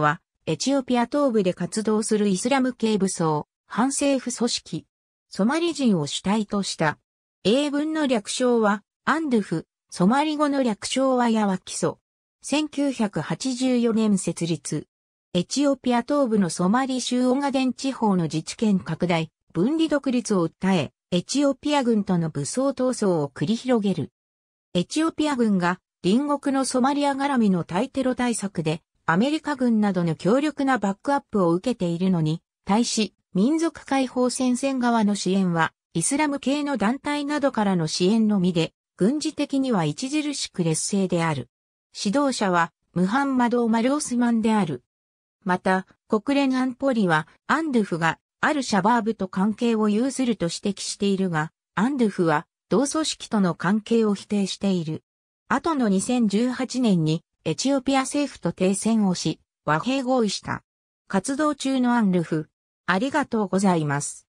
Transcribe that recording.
は、エチオピア東部で活動するイスラム系武装、反政府組織、ソマリ人を主体とした。英文の略称は、アンドゥフ、ソマリ語の略称はヤワキソ。1984年設立。エチオピア東部のソマリ州オガデン地方の自治権拡大、分離独立を訴え、エチオピア軍との武装闘争を繰り広げる。エチオピア軍が隣国のソマリア絡みの対テロ対策でアメリカ軍などの強力なバックアップを受けているのに、対し、民族解放戦線側の支援は、イスラム系の団体などからの支援のみで、軍事的には著しく劣勢である。指導者は、ムハンマド・オマル・オスマンである。また、国連安保理は、アンドゥフが、あるシャバーブと関係を有すると指摘しているが、アンドゥフは、同組織との関係を否定している。後の2018年に、エチオピア政府と停戦をし、和平合意した。活動中のアンルフ、ありがとうございます。